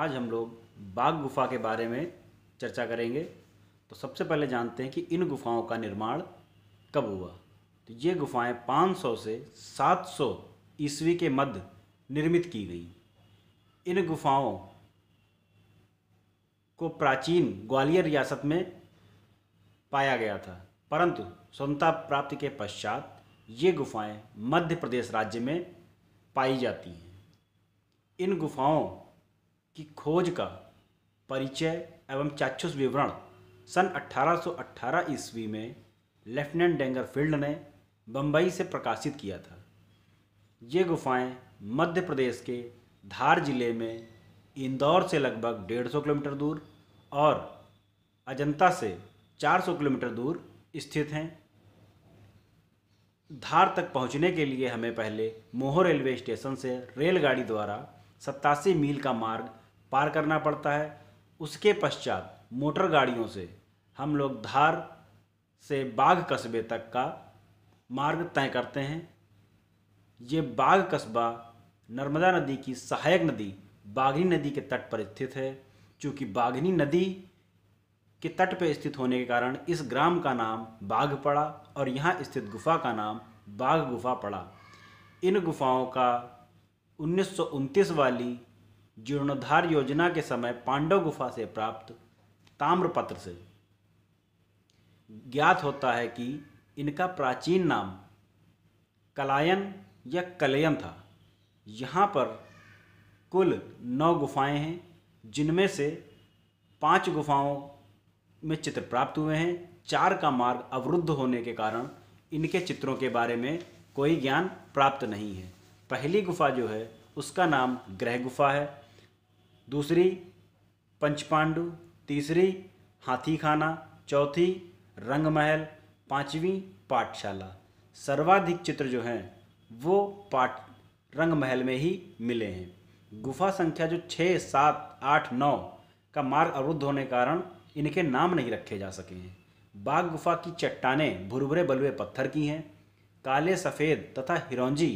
आज हम लोग बाघ गुफा के बारे में चर्चा करेंगे तो सबसे पहले जानते हैं कि इन गुफाओं का निर्माण कब हुआ तो ये गुफाएं 500 से 700 ईस्वी के मध्य निर्मित की गई इन गुफाओं को प्राचीन ग्वालियर रियासत में पाया गया था परंतु स्वतंत्रता प्राप्ति के पश्चात ये गुफाएं मध्य प्रदेश राज्य में पाई जाती हैं इन गुफाओं की खोज का परिचय एवं चाक्षुष विवरण सन 1818 ईस्वी में लेफ्टिनेंट डेंगरफील्ड ने बम्बई से प्रकाशित किया था ये गुफाएं मध्य प्रदेश के धार जिले में इंदौर से लगभग 150 किलोमीटर दूर और अजंता से 400 किलोमीटर दूर स्थित हैं धार तक पहुंचने के लिए हमें पहले मोहो रेलवे स्टेशन से रेलगाड़ी द्वारा सत्तासी मील का मार्ग पार करना पड़ता है उसके पश्चात मोटर गाड़ियों से हम लोग धार से बाघ कस्बे तक का मार्ग तय करते हैं ये बाघ कस्बा नर्मदा नदी की सहायक नदी बाघनी नदी के तट पर स्थित है चूँकि बाघनी नदी के तट पर स्थित होने के कारण इस ग्राम का नाम बाघ पड़ा और यहाँ स्थित गुफा का नाम बाघ गुफा पड़ा इन गुफाओं का उन्नीस वाली जीर्णोद्धार योजना के समय पांडव गुफा से प्राप्त ताम्रपत्र से ज्ञात होता है कि इनका प्राचीन नाम कलायन या कलयन था यहाँ पर कुल नौ गुफाएं हैं जिनमें से पांच गुफाओं में चित्र प्राप्त हुए हैं चार का मार्ग अवरुद्ध होने के कारण इनके चित्रों के बारे में कोई ज्ञान प्राप्त नहीं है पहली गुफा जो है उसका नाम ग्रह गुफा है दूसरी पंचपांडु तीसरी हाथी खाना चौथी रंगमहल पांचवी पाठशाला सर्वाधिक चित्र जो हैं वो पाठ रंगमहल में ही मिले हैं गुफा संख्या जो छः सात आठ नौ का मार्ग अवरुद्ध होने कारण इनके नाम नहीं रखे जा सके हैं बाघ गुफा की चट्टाने भुरभुरे बलुए पत्थर की हैं काले सफ़ेद तथा हिरौंजी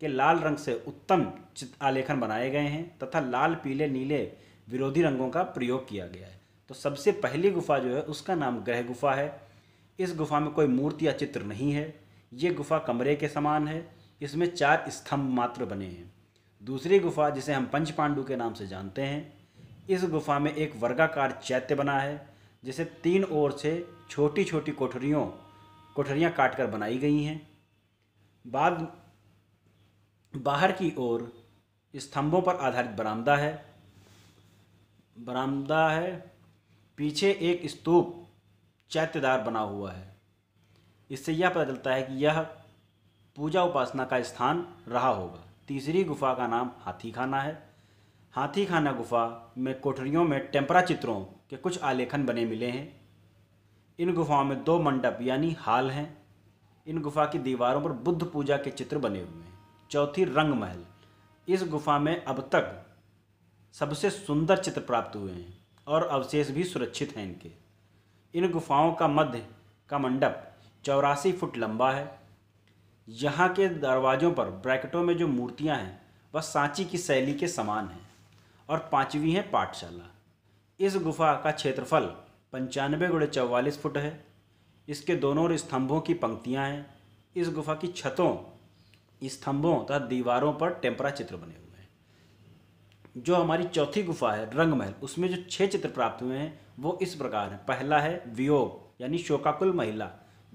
के लाल रंग से उत्तम चित्र आलेखन बनाए गए हैं तथा लाल पीले नीले विरोधी रंगों का प्रयोग किया गया है तो सबसे पहली गुफा जो है उसका नाम ग्रह गुफा है इस गुफा में कोई मूर्ति या चित्र नहीं है ये गुफा कमरे के समान है इसमें चार स्तंभ मात्र बने हैं दूसरी गुफा जिसे हम पंच पांडु के नाम से जानते हैं इस गुफा में एक वर्गाकार चैत्य बना है जिसे तीन ओर से छोटी छोटी कोठरियों कोठरियाँ काट कर बनाई गई हैं बाद बाहर की ओर स्तंभों पर आधारित बरामदा है बरामदा है पीछे एक स्तूप चैत्यदार बना हुआ है इससे यह पता चलता है कि यह पूजा उपासना का स्थान रहा होगा तीसरी गुफा का नाम हाथी खाना है हाथी खाना गुफा में कोठरियों में टेम्परा चित्रों के कुछ आलेखन बने मिले हैं इन गुफाओं में दो मंडप यानी हाल हैं इन गुफा की दीवारों पर बुद्ध पूजा के चित्र बने हुए हैं चौथी रंग महल इस गुफा में अब तक सबसे सुंदर चित्र प्राप्त हुए हैं और अवशेष भी सुरक्षित हैं इनके इन गुफाओं का मध्य का मंडप चौरासी फुट लंबा है यहाँ के दरवाज़ों पर ब्रैकेटों में जो मूर्तियाँ हैं वह सांची की शैली के समान हैं और पाँचवीं है पाठशाला इस गुफा का क्षेत्रफल पंचानवे गुड़े चौवालीस फुट है इसके दोनों स्तंभों की पंक्तियाँ हैं इस गुफा की छतों स्तंभों तथा दीवारों पर टेम्परा चित्र बने हुए हैं जो हमारी चौथी गुफा है रंगमहल उसमें जो छह चित्र प्राप्त हुए हैं वो इस प्रकार हैं पहला है वियोग यानी शोकाकुल महिला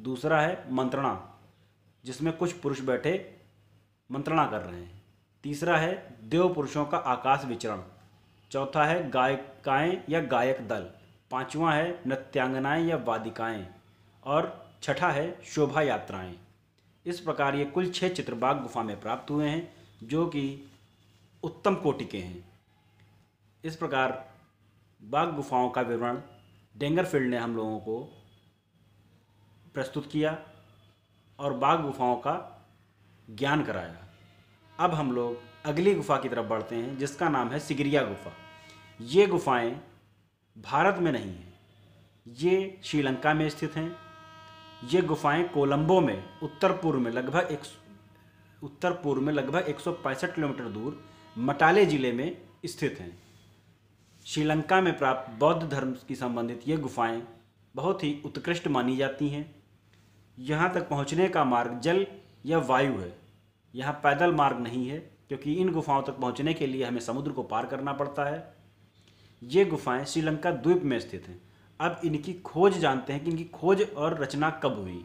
दूसरा है मंत्रणा जिसमें कुछ पुरुष बैठे मंत्रणा कर रहे हैं तीसरा है देव पुरुषों का आकाश विचरण चौथा है गायिकाएँ या गायक दल पांचवा है नृत्यांगनाएँ या वादिकाएँ और छठा है शोभा यात्राएं इस प्रकार ये कुल छः चित्रबाग गुफा में प्राप्त हुए हैं जो कि उत्तम कोटि के हैं इस प्रकार बाघ गुफाओं का विवरण डेंगरफील्ड ने हम लोगों को प्रस्तुत किया और बाघ गुफाओं का ज्ञान कराया अब हम लोग अगली गुफा की तरफ बढ़ते हैं जिसका नाम है सिगरिया गुफा ये गुफाएं भारत में नहीं हैं ये श्रीलंका में स्थित हैं ये गुफाएं कोलंबो में उत्तर पूर्व में लगभग एक उत्तर पूर्व में लगभग एक किलोमीटर दूर मटाले जिले में स्थित हैं श्रीलंका में प्राप्त बौद्ध धर्म की संबंधित ये गुफाएं बहुत ही उत्कृष्ट मानी जाती हैं यहाँ तक पहुँचने का मार्ग जल या वायु है यहाँ पैदल मार्ग नहीं है क्योंकि इन गुफाओं तक पहुँचने के लिए हमें समुद्र को पार करना पड़ता है ये गुफाएं श्रीलंका द्वीप में स्थित हैं अब इनकी खोज जानते हैं कि इनकी खोज और रचना कब हुई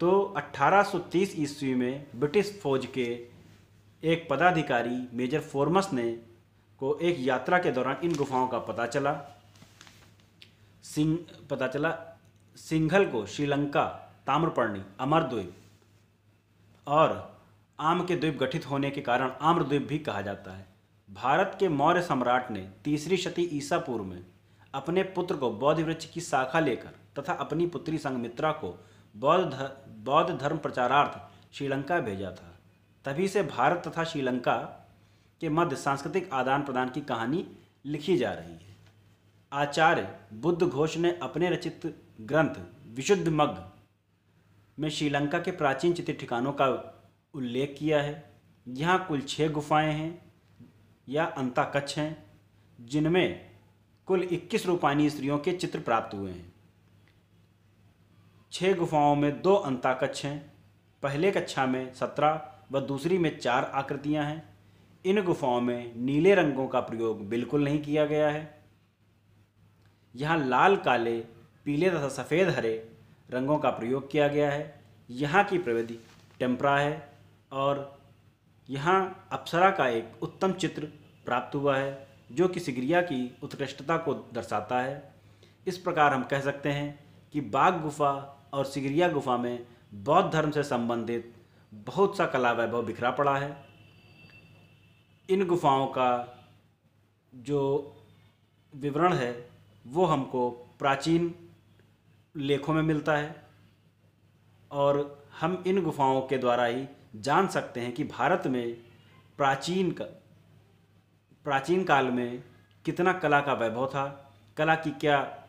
तो 1830 ईस्वी में ब्रिटिश फौज के एक पदाधिकारी मेजर फोर्मस ने को एक यात्रा के दौरान इन गुफाओं का पता चला सिंह पता चला सिंघल को श्रीलंका ताम्रपर्णी अमरद्वीप और आम के द्वीप गठित होने के कारण आम्रद्वीप भी कहा जाता है भारत के मौर्य सम्राट ने तीसरी शती ईसा पूर्व में अपने पुत्र को बौद्ध वृक्ष की शाखा लेकर तथा अपनी पुत्री संगमित्रा को बौद्ध बौद्ध धर्म प्रचारार्थ श्रीलंका भेजा था तभी से भारत तथा श्रीलंका के मध्य सांस्कृतिक आदान प्रदान की कहानी लिखी जा रही है आचार्य बुद्ध घोष ने अपने रचित ग्रंथ विशुद्ध मग्ध में श्रीलंका के प्राचीन चित्र ठिकानों का उल्लेख किया है यहाँ कुल छः गुफाएं हैं या अंताकच्छ हैं जिनमें कुल 21 रूपानी स्त्रियों के चित्र प्राप्त हुए हैं छह गुफाओं में दो अंताकक्ष हैं पहले कक्षा में सत्रह व दूसरी में चार आकृतियां हैं इन गुफाओं में नीले रंगों का प्रयोग बिल्कुल नहीं किया गया है यहाँ लाल काले पीले तथा सफ़ेद हरे रंगों का प्रयोग किया गया है यहाँ की प्रविधि टेम्परा है और यहाँ अप्सरा का एक उत्तम चित्र प्राप्त हुआ है जो कि सिगरिया की उत्कृष्टता को दर्शाता है इस प्रकार हम कह सकते हैं कि बाघ गुफा और सिगरिया गुफा में बौद्ध धर्म से संबंधित बहुत सा कला वैभव बिखरा पड़ा है इन गुफाओं का जो विवरण है वो हमको प्राचीन लेखों में मिलता है और हम इन गुफाओं के द्वारा ही जान सकते हैं कि भारत में प्राचीन प्राचीन काल में कितना कला का वैभव था कला की क्या